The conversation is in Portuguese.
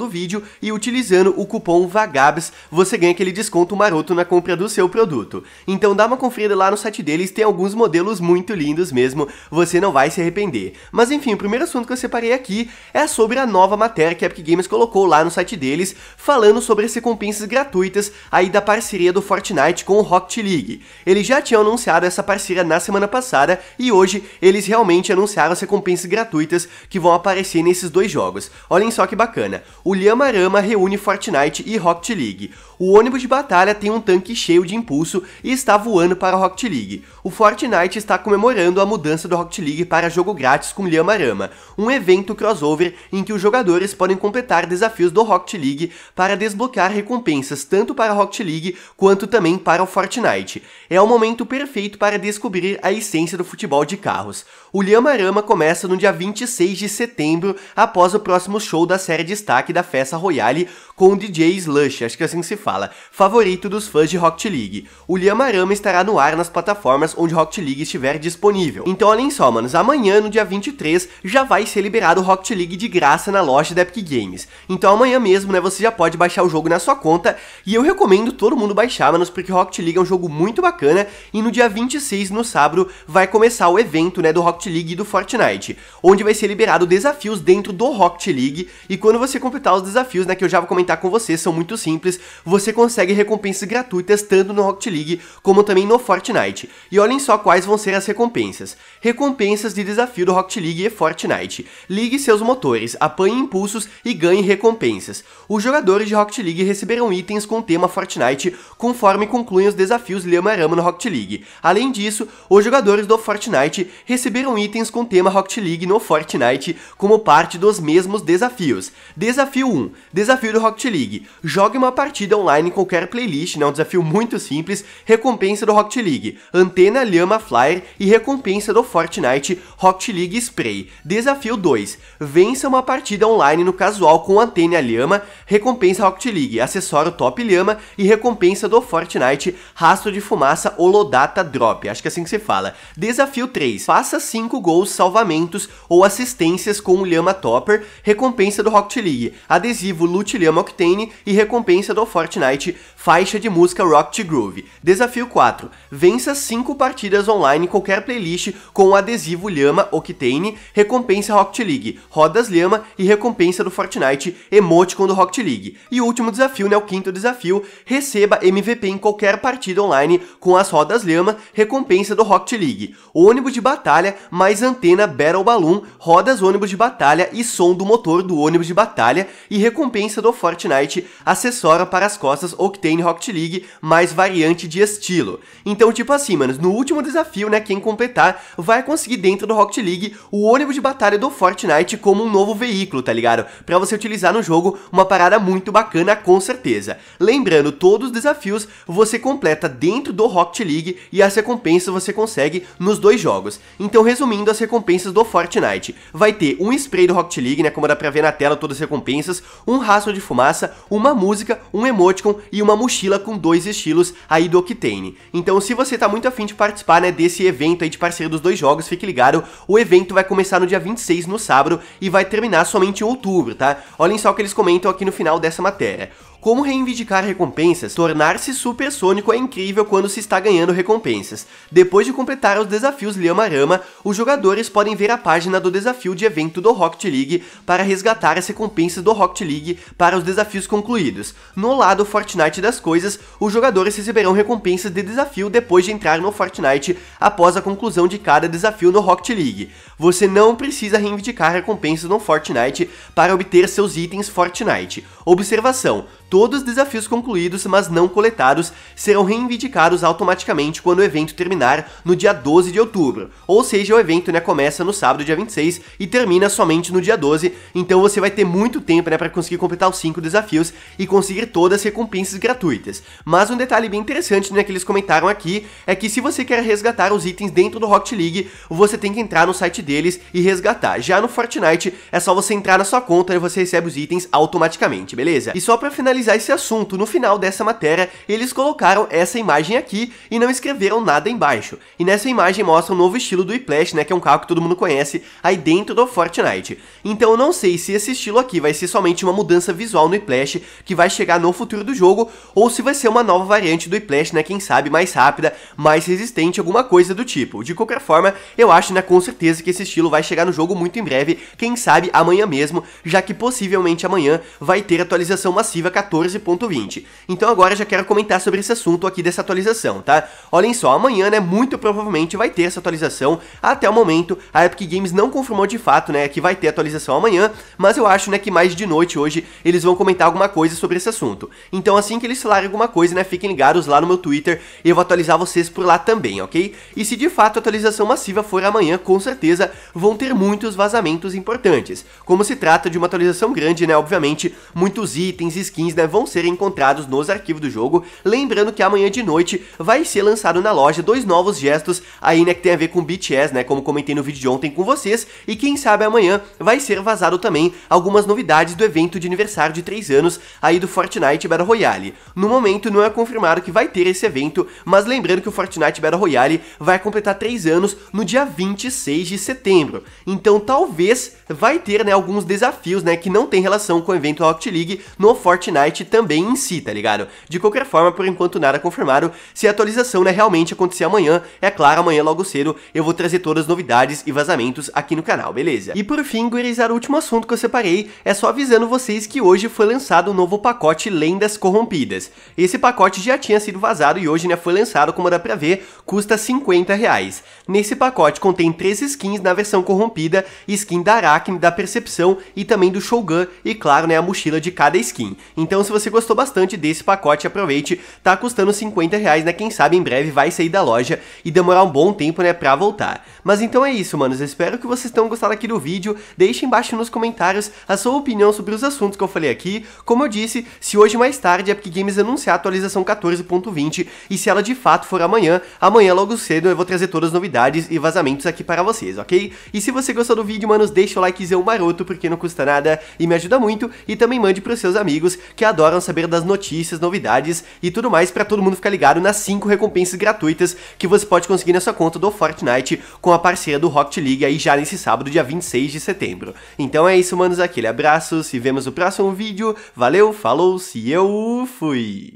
do vídeo e utilizando o cupom VAGABS você ganha aquele desconto maroto na compra do seu produto. Então dá uma conferida lá no site deles, tem alguns modelos muito lindos mesmo, você não vai se arrepender. Mas enfim, o primeiro assunto que eu separei aqui é sobre a nova matéria que a Epic Games colocou lá no site deles, falando sobre as recompensas gratuitas aí da parceria do Fortnite com o Rocket League. Eles já tinham anunciado essa parceria na semana passada e hoje eles realmente anunciaram as recompensas gratuitas que vão aparecer nesses dois jogos. Olhem só que bacana o Arama reúne Fortnite e Rocket League o ônibus de batalha tem um tanque cheio de impulso e está voando para a Rocket League. O Fortnite está comemorando a mudança do Rocket League para jogo grátis com Lhama Rama, um evento crossover em que os jogadores podem completar desafios do Rocket League para desbloquear recompensas tanto para a Rocket League quanto também para o Fortnite. É o momento perfeito para descobrir a essência do futebol de carros. O Lhama Rama começa no dia 26 de setembro, após o próximo show da série destaque da Festa Royale com o DJ Slush, acho que é assim se fala fala, favorito dos fãs de Rocket League. O Lhamarama estará no ar nas plataformas onde Rocket League estiver disponível. Então olhem só, manos, amanhã, no dia 23, já vai ser liberado o Rocket League de graça na loja da Epic Games. Então amanhã mesmo, né, você já pode baixar o jogo na sua conta, e eu recomendo todo mundo baixar, manos, porque Rocket League é um jogo muito bacana, e no dia 26, no sábado, vai começar o evento, né, do Rocket League e do Fortnite, onde vai ser liberado desafios dentro do Rocket League, e quando você completar os desafios, né, que eu já vou comentar com vocês, são muito simples, você você consegue recompensas gratuitas tanto no Rocket League como também no Fortnite. E olhem só quais vão ser as recompensas. Recompensas de desafio do Rocket League e Fortnite. Ligue seus motores, apanhe impulsos e ganhe recompensas. Os jogadores de Rocket League receberão itens com tema Fortnite conforme concluem os desafios rama no Rocket League. Além disso, os jogadores do Fortnite receberão itens com tema Rocket League no Fortnite como parte dos mesmos desafios. Desafio 1. Desafio do Rocket League. Jogue uma partida online online em qualquer playlist, né? Um desafio muito simples, recompensa do Rocket League, antena Lhama Flyer e recompensa do Fortnite Rocket League Spray. Desafio 2, vença uma partida online no casual com antena Lhama, recompensa Rocket League, acessório Top Lhama e recompensa do Fortnite Rastro de Fumaça Olodata Drop, acho que é assim que se fala. Desafio 3, faça 5 gols, salvamentos ou assistências com o Lhama Topper, recompensa do Rocket League, adesivo loot Lhama Octane e recompensa do Fortnite Fortnite, faixa de música Rock to Groove. Desafio 4. Vença 5 partidas online em qualquer playlist com o adesivo Lhama Octane, recompensa Rocket League, rodas Lhama e recompensa do Fortnite, emoticon do Rocket League. E o último desafio, né, o quinto desafio, receba MVP em qualquer partida online com as rodas Lhama, recompensa do Rocket League. Ônibus de batalha mais antena Battle Balloon, rodas ônibus de batalha e som do motor do ônibus de batalha e recompensa do Fortnite, acessório para as costas Octane Rocket League mais variante de estilo. Então, tipo assim, manos, no último desafio, né, quem completar vai conseguir dentro do Rocket League o ônibus de batalha do Fortnite como um novo veículo, tá ligado? Pra você utilizar no jogo, uma parada muito bacana com certeza. Lembrando, todos os desafios você completa dentro do Rocket League e as recompensas você consegue nos dois jogos. Então, resumindo as recompensas do Fortnite, vai ter um spray do Rocket League, né, como dá pra ver na tela todas as recompensas, um rastro de fumaça, uma música, um emoji emoticon e uma mochila com dois estilos aí do Octane. Então se você tá muito afim de participar né, desse evento aí de parceria dos dois jogos, fique ligado, o evento vai começar no dia 26 no sábado e vai terminar somente em outubro, tá? Olhem só o que eles comentam aqui no final dessa matéria. Como reivindicar recompensas? Tornar-se supersônico é incrível quando se está ganhando recompensas. Depois de completar os desafios Rama, os jogadores podem ver a página do desafio de evento do Rocket League para resgatar as recompensas do Rocket League para os desafios concluídos. No lado Fortnite das coisas, os jogadores receberão recompensas de desafio depois de entrar no Fortnite após a conclusão de cada desafio no Rocket League. Você não precisa reivindicar recompensas no Fortnite para obter seus itens Fortnite. Observação: Todos os desafios concluídos, mas não coletados, serão reivindicados automaticamente quando o evento terminar no dia 12 de outubro. Ou seja, o evento né, começa no sábado, dia 26, e termina somente no dia 12, então você vai ter muito tempo né, para conseguir completar os 5 desafios e conseguir todas as recompensas gratuitas. Mas um detalhe bem interessante né, que eles comentaram aqui é que se você quer resgatar os itens dentro do Rocket League, você tem que entrar no site deles e resgatar. Já no Fortnite, é só você entrar na sua conta e você recebe os itens automaticamente, beleza? E só para finalizar, analisar esse assunto, no final dessa matéria, eles colocaram essa imagem aqui e não escreveram nada embaixo. E nessa imagem mostra um novo estilo do Whiplash, né, que é um carro que todo mundo conhece aí dentro do Fortnite. Então eu não sei se esse estilo aqui vai ser somente uma mudança visual no Whiplash que vai chegar no futuro do jogo, ou se vai ser uma nova variante do Whiplash, né, quem sabe mais rápida, mais resistente, alguma coisa do tipo. De qualquer forma, eu acho, né, com certeza que esse estilo vai chegar no jogo muito em breve, quem sabe amanhã mesmo, já que possivelmente amanhã vai ter atualização massiva 14.20. Então agora já quero comentar sobre esse assunto aqui dessa atualização, tá? Olhem só, amanhã, né, muito provavelmente vai ter essa atualização. Até o momento, a Epic Games não confirmou de fato, né, que vai ter atualização amanhã, mas eu acho, né, que mais de noite hoje eles vão comentar alguma coisa sobre esse assunto. Então assim que eles falarem alguma coisa, né, fiquem ligados lá no meu Twitter, eu vou atualizar vocês por lá também, ok? E se de fato a atualização massiva for amanhã, com certeza vão ter muitos vazamentos importantes. Como se trata de uma atualização grande, né, obviamente, muitos itens, skins, né, né, vão ser encontrados nos arquivos do jogo. Lembrando que amanhã de noite vai ser lançado na loja dois novos gestos aí, né, que tem a ver com BTS, né, como comentei no vídeo de ontem com vocês. E quem sabe amanhã vai ser vazado também algumas novidades do evento de aniversário de 3 anos aí do Fortnite Battle Royale. No momento não é confirmado que vai ter esse evento, mas lembrando que o Fortnite Battle Royale vai completar 3 anos no dia 26 de setembro. Então talvez vai ter, né, alguns desafios, né, que não tem relação com o evento Rocket League no Fortnite site também em si, tá ligado? De qualquer forma, por enquanto nada confirmado. Se a atualização né, realmente acontecer amanhã, é claro, amanhã logo cedo eu vou trazer todas as novidades e vazamentos aqui no canal, beleza? E por fim, gurizada, o último assunto que eu separei é só avisando vocês que hoje foi lançado o um novo pacote Lendas Corrompidas. Esse pacote já tinha sido vazado e hoje né, foi lançado, como dá pra ver, custa 50 reais. Nesse pacote contém três skins na versão corrompida, skin da Aracne, da Percepção e também do Shogun, e claro, né, a mochila de cada skin. Então então se você gostou bastante desse pacote, aproveite, tá custando 50 reais, né, quem sabe em breve vai sair da loja e demorar um bom tempo, né, pra voltar. Mas então é isso, manos, espero que vocês tenham gostado aqui do vídeo, deixe embaixo nos comentários a sua opinião sobre os assuntos que eu falei aqui, como eu disse, se hoje mais tarde a Epic Games anunciar a atualização 14.20 e se ela de fato for amanhã, amanhã logo cedo eu vou trazer todas as novidades e vazamentos aqui para vocês, ok? E se você gostou do vídeo, manos, deixa o likezão maroto porque não custa nada e me ajuda muito e também mande pros seus amigos que adoram saber das notícias, novidades e tudo mais para todo mundo ficar ligado nas 5 recompensas gratuitas que você pode conseguir na sua conta do Fortnite com a parceria do Rocket League aí já nesse sábado, dia 26 de setembro. Então é isso, manos, aquele abraço, se vemos no próximo vídeo, valeu, falou, se eu fui!